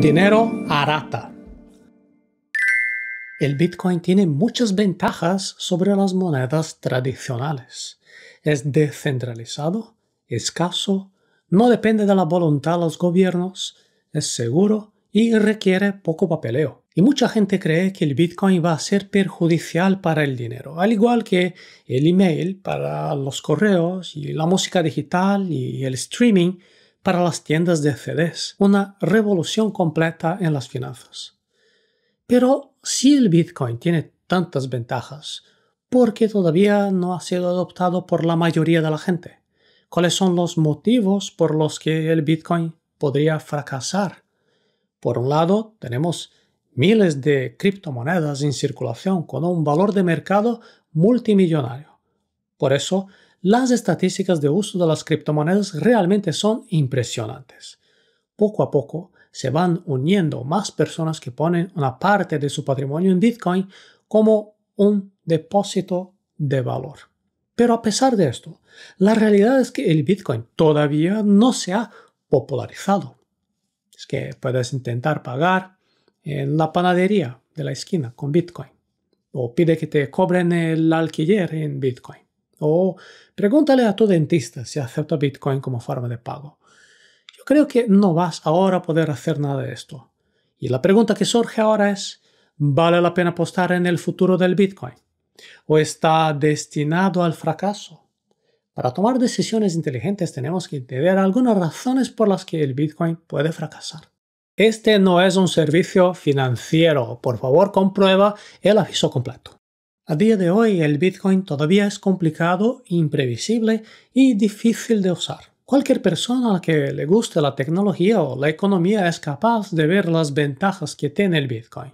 Dinero arata. El Bitcoin tiene muchas ventajas sobre las monedas tradicionales. Es descentralizado, escaso, no depende de la voluntad de los gobiernos, es seguro y requiere poco papeleo. Y mucha gente cree que el Bitcoin va a ser perjudicial para el dinero, al igual que el email para los correos y la música digital y el streaming para las tiendas de CDs, una revolución completa en las finanzas. Pero si el Bitcoin tiene tantas ventajas, ¿por qué todavía no ha sido adoptado por la mayoría de la gente? ¿Cuáles son los motivos por los que el Bitcoin podría fracasar? Por un lado, tenemos miles de criptomonedas en circulación con un valor de mercado multimillonario. Por eso, las estadísticas de uso de las criptomonedas realmente son impresionantes. Poco a poco se van uniendo más personas que ponen una parte de su patrimonio en Bitcoin como un depósito de valor. Pero a pesar de esto, la realidad es que el Bitcoin todavía no se ha popularizado. Es que puedes intentar pagar en la panadería de la esquina con Bitcoin o pide que te cobren el alquiler en Bitcoin. O pregúntale a tu dentista si acepta Bitcoin como forma de pago. Yo creo que no vas ahora a poder hacer nada de esto. Y la pregunta que surge ahora es, ¿vale la pena apostar en el futuro del Bitcoin? ¿O está destinado al fracaso? Para tomar decisiones inteligentes tenemos que entender algunas razones por las que el Bitcoin puede fracasar. Este no es un servicio financiero. Por favor, comprueba el aviso completo. A día de hoy el Bitcoin todavía es complicado, imprevisible y difícil de usar. Cualquier persona que le guste la tecnología o la economía es capaz de ver las ventajas que tiene el Bitcoin.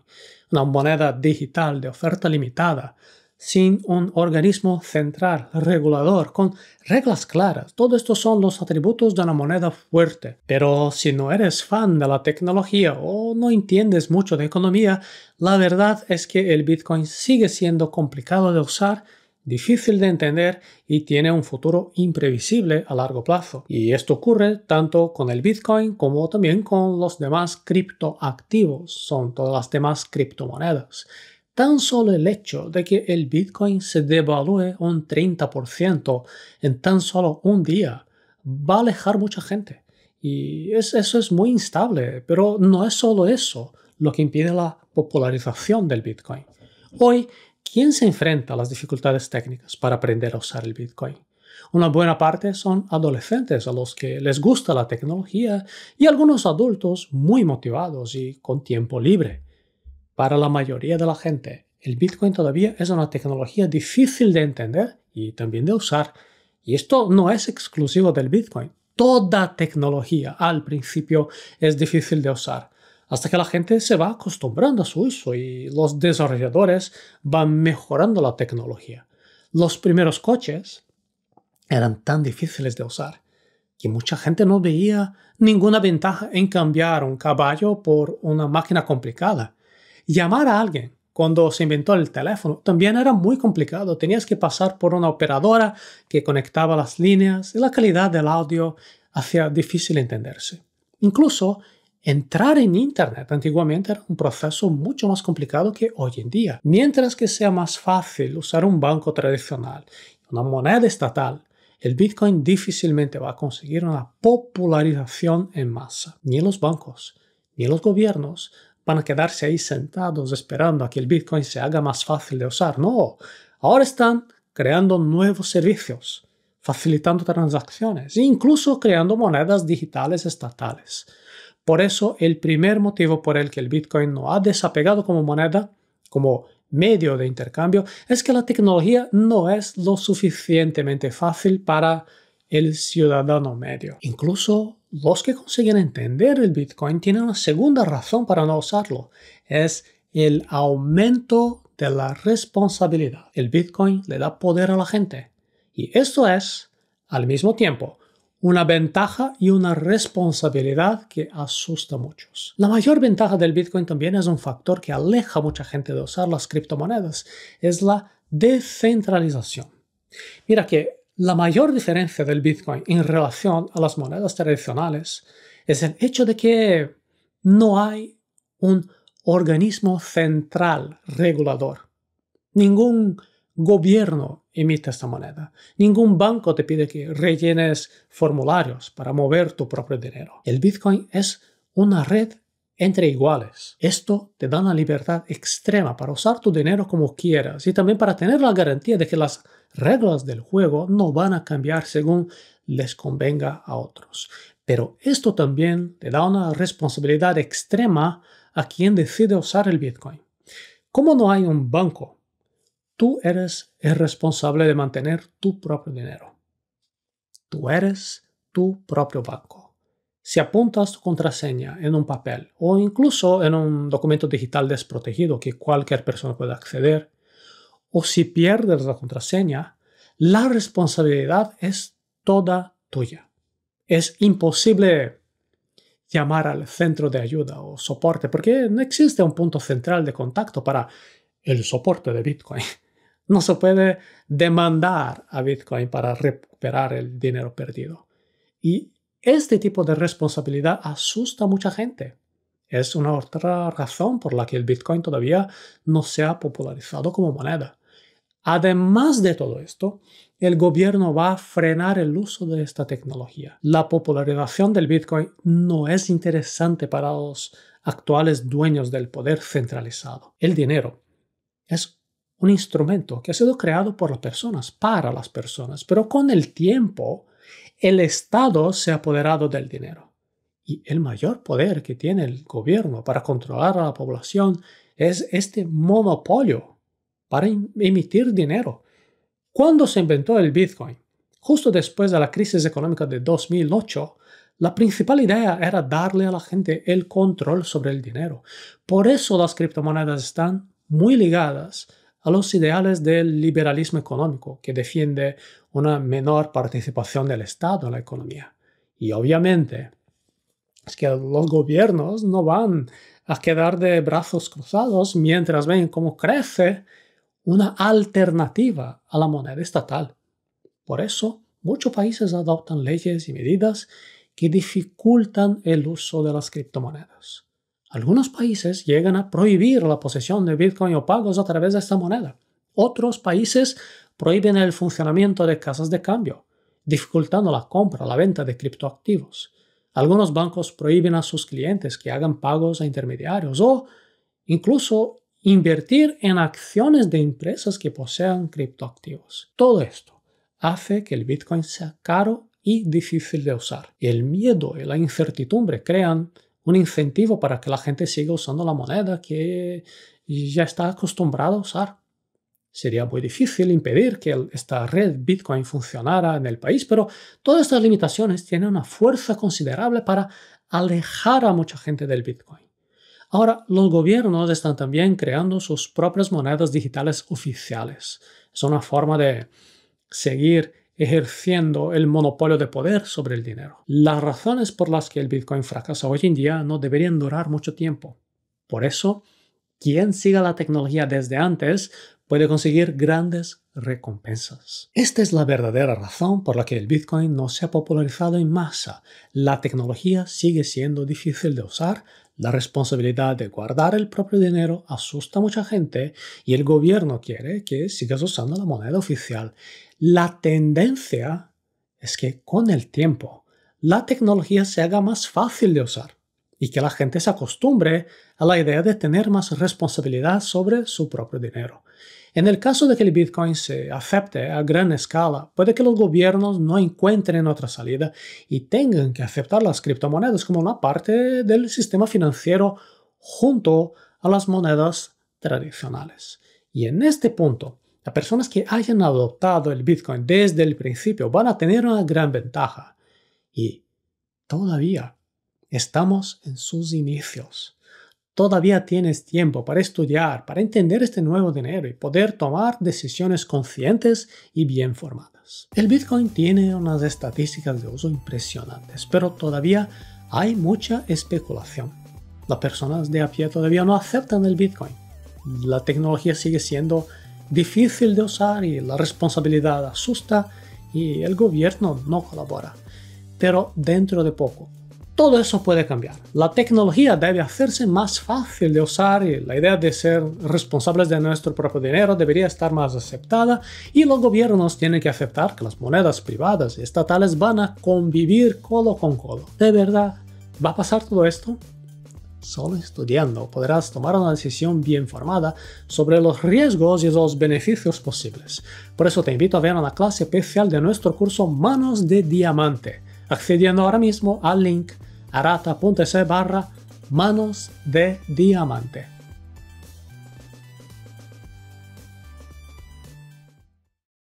Una moneda digital de oferta limitada, sin un organismo central, regulador, con reglas claras. Todo esto son los atributos de una moneda fuerte. Pero si no eres fan de la tecnología o no entiendes mucho de economía, la verdad es que el Bitcoin sigue siendo complicado de usar difícil de entender y tiene un futuro imprevisible a largo plazo. Y esto ocurre tanto con el Bitcoin como también con los demás criptoactivos, son todas las demás criptomonedas. Tan solo el hecho de que el Bitcoin se devalúe un 30% en tan solo un día va a alejar mucha gente. Y eso es muy instable, pero no es solo eso lo que impide la popularización del Bitcoin. Hoy, ¿quién se enfrenta a las dificultades técnicas para aprender a usar el Bitcoin? Una buena parte son adolescentes a los que les gusta la tecnología y algunos adultos muy motivados y con tiempo libre. Para la mayoría de la gente, el Bitcoin todavía es una tecnología difícil de entender y también de usar. Y esto no es exclusivo del Bitcoin. Toda tecnología al principio es difícil de usar, hasta que la gente se va acostumbrando a su uso y los desarrolladores van mejorando la tecnología. Los primeros coches eran tan difíciles de usar que mucha gente no veía ninguna ventaja en cambiar un caballo por una máquina complicada. Llamar a alguien cuando se inventó el teléfono también era muy complicado. Tenías que pasar por una operadora que conectaba las líneas y la calidad del audio hacía difícil entenderse. Incluso Entrar en Internet antiguamente era un proceso mucho más complicado que hoy en día, mientras que sea más fácil usar un banco tradicional, una moneda estatal. El Bitcoin difícilmente va a conseguir una popularización en masa. Ni los bancos, ni los gobiernos van a quedarse ahí sentados esperando a que el Bitcoin se haga más fácil de usar. No, ahora están creando nuevos servicios, facilitando transacciones, e incluso creando monedas digitales estatales. Por eso el primer motivo por el que el Bitcoin no ha desapegado como moneda, como medio de intercambio, es que la tecnología no es lo suficientemente fácil para el ciudadano medio. Incluso los que consiguen entender el Bitcoin tienen una segunda razón para no usarlo. Es el aumento de la responsabilidad. El Bitcoin le da poder a la gente. Y esto es, al mismo tiempo, una ventaja y una responsabilidad que asusta a muchos. La mayor ventaja del Bitcoin también es un factor que aleja a mucha gente de usar las criptomonedas, es la descentralización. Mira que la mayor diferencia del Bitcoin en relación a las monedas tradicionales es el hecho de que no hay un organismo central regulador. Ningún gobierno emite esta moneda. Ningún banco te pide que rellenes formularios para mover tu propio dinero. El Bitcoin es una red entre iguales. Esto te da una libertad extrema para usar tu dinero como quieras y también para tener la garantía de que las reglas del juego no van a cambiar según les convenga a otros. Pero esto también te da una responsabilidad extrema a quien decide usar el Bitcoin. Como no hay un banco, tú eres el responsable de mantener tu propio dinero. Tú eres tu propio banco si apuntas tu contraseña en un papel o incluso en un documento digital desprotegido que cualquier persona pueda acceder, o si pierdes la contraseña, la responsabilidad es toda tuya. Es imposible llamar al centro de ayuda o soporte porque no existe un punto central de contacto para el soporte de Bitcoin. No se puede demandar a Bitcoin para recuperar el dinero perdido. Y este tipo de responsabilidad asusta a mucha gente. Es una otra razón por la que el Bitcoin todavía no se ha popularizado como moneda. Además de todo esto, el gobierno va a frenar el uso de esta tecnología. La popularización del Bitcoin no es interesante para los actuales dueños del poder centralizado. El dinero es un instrumento que ha sido creado por las personas, para las personas, pero con el tiempo el Estado se ha apoderado del dinero. Y el mayor poder que tiene el gobierno para controlar a la población es este monopolio para emitir dinero. Cuando se inventó el Bitcoin? Justo después de la crisis económica de 2008, la principal idea era darle a la gente el control sobre el dinero. Por eso las criptomonedas están muy ligadas a los ideales del liberalismo económico, que defiende una menor participación del Estado en la economía. Y obviamente es que los gobiernos no van a quedar de brazos cruzados mientras ven cómo crece una alternativa a la moneda estatal. Por eso, muchos países adoptan leyes y medidas que dificultan el uso de las criptomonedas. Algunos países llegan a prohibir la posesión de Bitcoin o pagos a través de esta moneda. Otros países prohíben el funcionamiento de casas de cambio, dificultando la compra o la venta de criptoactivos. Algunos bancos prohíben a sus clientes que hagan pagos a intermediarios o incluso invertir en acciones de empresas que posean criptoactivos. Todo esto hace que el Bitcoin sea caro y difícil de usar. El miedo y la incertidumbre crean un incentivo para que la gente siga usando la moneda que ya está acostumbrada a usar. Sería muy difícil impedir que esta red Bitcoin funcionara en el país, pero todas estas limitaciones tienen una fuerza considerable para alejar a mucha gente del Bitcoin. Ahora, los gobiernos están también creando sus propias monedas digitales oficiales. Es una forma de seguir ejerciendo el monopolio de poder sobre el dinero. Las razones por las que el Bitcoin fracasa hoy en día no deberían durar mucho tiempo. Por eso, quien siga la tecnología desde antes puede conseguir grandes recompensas. Esta es la verdadera razón por la que el Bitcoin no se ha popularizado en masa. La tecnología sigue siendo difícil de usar, la responsabilidad de guardar el propio dinero asusta a mucha gente y el gobierno quiere que sigas usando la moneda oficial. La tendencia es que con el tiempo la tecnología se haga más fácil de usar y que la gente se acostumbre a la idea de tener más responsabilidad sobre su propio dinero. En el caso de que el Bitcoin se acepte a gran escala, puede que los gobiernos no encuentren otra salida y tengan que aceptar las criptomonedas como una parte del sistema financiero junto a las monedas tradicionales. Y en este punto, las personas que hayan adoptado el Bitcoin desde el principio van a tener una gran ventaja. Y todavía Estamos en sus inicios. Todavía tienes tiempo para estudiar, para entender este nuevo dinero y poder tomar decisiones conscientes y bien formadas. El Bitcoin tiene unas estadísticas de uso impresionantes, pero todavía hay mucha especulación. Las personas de a pie todavía no aceptan el Bitcoin. La tecnología sigue siendo difícil de usar y la responsabilidad asusta y el gobierno no colabora. Pero dentro de poco, todo eso puede cambiar. La tecnología debe hacerse más fácil de usar y la idea de ser responsables de nuestro propio dinero debería estar más aceptada y los gobiernos tienen que aceptar que las monedas privadas y estatales van a convivir codo con codo. De verdad, ¿va a pasar todo esto? Solo estudiando podrás tomar una decisión bien formada sobre los riesgos y los beneficios posibles. Por eso te invito a ver una clase especial de nuestro curso Manos de Diamante accediendo ahora mismo al link arata.se barra manos de diamante.